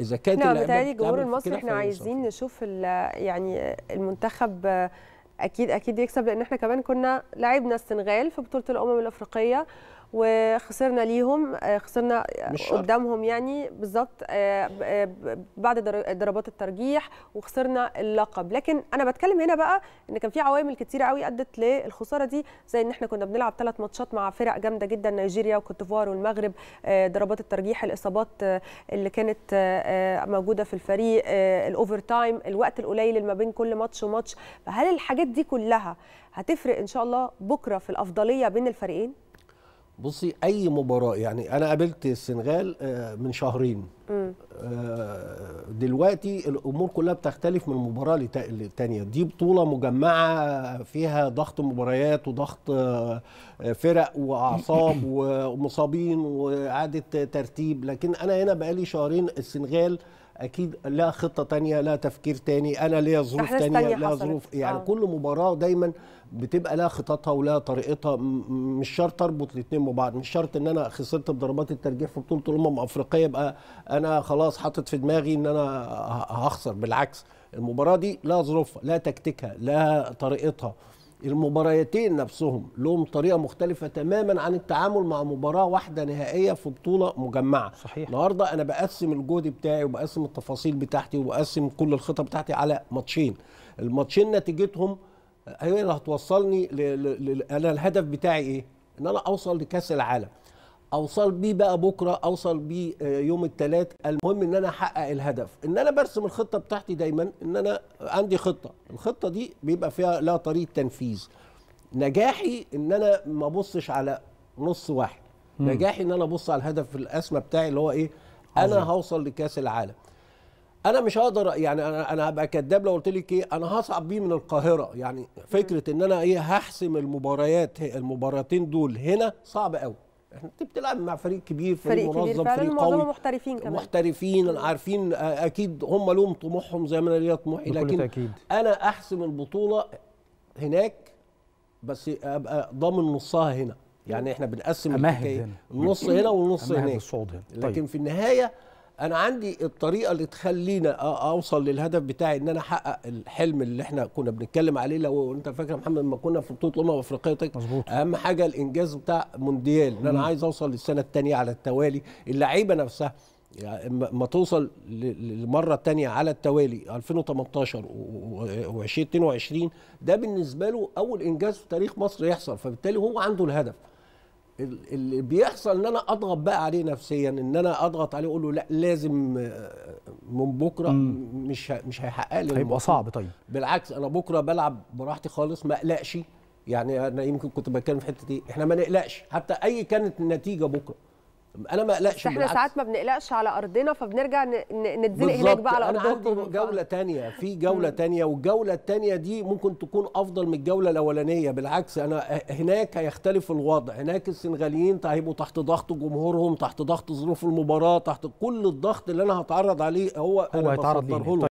اذا كانت نعم بتهيألي الجمهور المصري احنا عايزين نشوف يعني المنتخب اكيد اكيد يكسب لان احنا كمان كنا لعبنا السنغال في بطوله الامم الافريقيه وخسرنا ليهم آه، خسرنا قدامهم يعني بالظبط آه، بعد ضربات الترجيح وخسرنا اللقب لكن انا بتكلم هنا بقى ان كان في عوامل كتير قوي ادت للخساره دي زي ان احنا كنا بنلعب ثلاث ماتشات مع فرق جامده جدا نيجيريا وكوتيفوار والمغرب آه، ضربات الترجيح الاصابات اللي كانت موجوده في الفريق الاوفر تايم الوقت القليل اللي ما بين كل ماتش وماتش فهل الحاجات دي كلها هتفرق ان شاء الله بكره في الافضليه بين الفريقين بصي اي مباراه يعني انا قابلت السنغال آه، من شهرين آه، دلوقتي الامور كلها بتختلف من مباراه للتانيه دي بطوله مجمعه فيها ضغط مباريات وضغط آه، فرق واعصاب ومصابين واعاده ترتيب لكن انا هنا بقالي شهرين السنغال اكيد لها خطه تانية لها تفكير تاني انا ليا ظروف تانية لا ظروف يعني آه. كل مباراه دايما بتبقى لها خططها ولها طريقتها مش شرط اربط الاثنين ببعض مش شرط ان انا خسرت بضربات الترجيح في بطوله الامم الافريقيه يبقى انا خلاص حاطط في دماغي ان انا هخسر بالعكس المباراه دي لها ظروفها لها تكتيكها لها طريقتها المباريتين نفسهم لهم طريقه مختلفه تماما عن التعامل مع مباراه واحده نهائيه في بطوله مجمعه صحيح النهارده انا بقسم الجهد بتاعي وبقسم التفاصيل بتاعتي وبقسم كل الخطه بتاعتي على ماتشين الماتشين نتيجتهم هي أيوة، اللي هتوصلني ل... ل... ل... انا الهدف بتاعي ايه ان انا اوصل لكاس العالم اوصل بيه بقى بكره اوصل بيه آه، يوم الثلاث المهم ان انا احقق الهدف ان انا برسم الخطه بتاعتي دايما ان انا عندي خطه الخطه دي بيبقى فيها لها طريقه تنفيذ نجاحي ان انا ما ابصش على نص واحد مم. نجاحي ان انا ابص على الهدف الاسمى بتاعي اللي هو ايه انا هوصل لكاس العالم انا مش هقدر يعني انا انا هبقى كداب لو قلت لك ايه انا هصعب بيه من القاهره يعني فكره ان انا ايه هحسم المباريات المباراتين دول هنا صعب قوي انت بتلعب مع فريق كبير فريق, فريق منظم كبير فريق قوي محترفين كمان محترفين عارفين اكيد هم لهم طموحهم زي ما انا ليا طموحي لكن تأكيد. انا احسم البطوله هناك بس ابقى ضامن نصها هنا يعني احنا بنقسم النص هنا والنص هناك الصعود هنا. طيب. لكن في النهايه انا عندي الطريقه اللي تخلينا اوصل للهدف بتاعي ان انا احقق الحلم اللي احنا كنا بنتكلم عليه لو انت فاكر محمد لما كنا في بطوله الامم الافريقيه مظبوط اهم حاجه الانجاز بتاع مونديال ان انا عايز اوصل للسنه الثانيه على التوالي اللعيبه نفسها يعني ما توصل للمره الثانيه على التوالي 2018 و2022 ده بالنسبه له اول انجاز في تاريخ مصر يحصل فبالتالي هو عنده الهدف اللي بيحصل ان انا اضغط بقى عليه نفسيا ان انا اضغط عليه اقول له لا لازم آه، من بكره مم. مش مش هيحقق لي هيبقى صعب طيب بالعكس انا بكره بلعب براحتي خالص ما اقلقش يعني انا يمكن كنت بتكلم في حته دي إيه، احنا ما نقلقش حتى اي كانت النتيجه بكره انا ما اقلقش احنا ساعات ما بنقلقش على ارضنا فبنرجع نتزنق هناك بقى على ارضنا انا عندي جوله تانية في جوله تانية والجوله التانية دي ممكن تكون افضل من الجوله الاولانيه بالعكس انا هناك هيختلف الوضع هناك السنغاليين هيبقوا تحت ضغط جمهورهم تحت ضغط ظروف المباراه تحت كل الضغط اللي انا هتعرض عليه هو, هو هيتعرض له